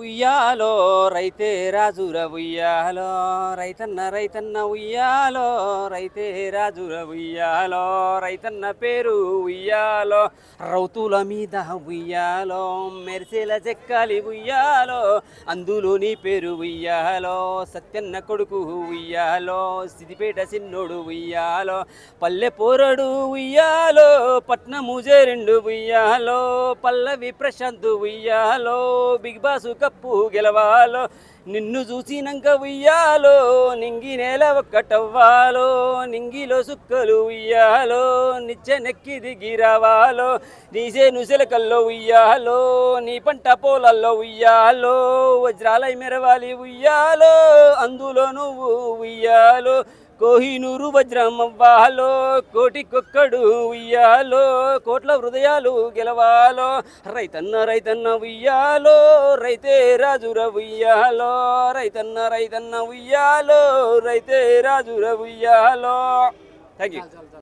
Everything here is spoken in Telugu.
ఉయ్యాలో రైతే రాజుర ఉయ్యాలో రైతన్న రైతన్న ఉయ్యాలో రైతే రాజుర ఉయ్యాలో రైతన్న పేరు ఉయ్యాలో రౌతుల మీద ఉయ్యాలో మెరిసేల చెక్కాలి ఉయ్యాలో అందులో నీ పేరు ఉయ్యాలో సత్యన్న కొడుకు ఉయ్యాలో సిదిపేట సిన్నోడు ఉయ్యాలో పల్లె పోరడు ఉయ్యాలో పట్నము జరిండు ఉయ్యాలో పల్లవి ప్రశాంత్ ఉయ్యాలో బిగ్ బాసు కప్పు గెలవాలో నిన్ను చూసినాక ఉయ్యాలో నింగి నేల ఒక్కటవ్వాలో నింగిలో సుక్కలు ఉయ్యాలో నిచ్చె నెక్కి దిగి రావాలో నీసే నుసెల ఉయ్యాలో నీ పంట పొలాల్లో ఉయ్యాలో వజ్రాలై మెరవాలి ఉయ్యాలో అందులో నువ్వు ఉయ్యాలో కోహినూరు వజ్రమవ్వాలో కొక్కడు ఉయ్యాలో కోట్ల హృదయాలు గెలవాలో రైతన్న రైతన్న ఉయ్యాలో రైతే రాజుర ఉయ్యాలో రైతన్న రైతన్న ఉయ్యాలో రైతే రాజుర ఉయ్యాలో థ్యాంక్ యూ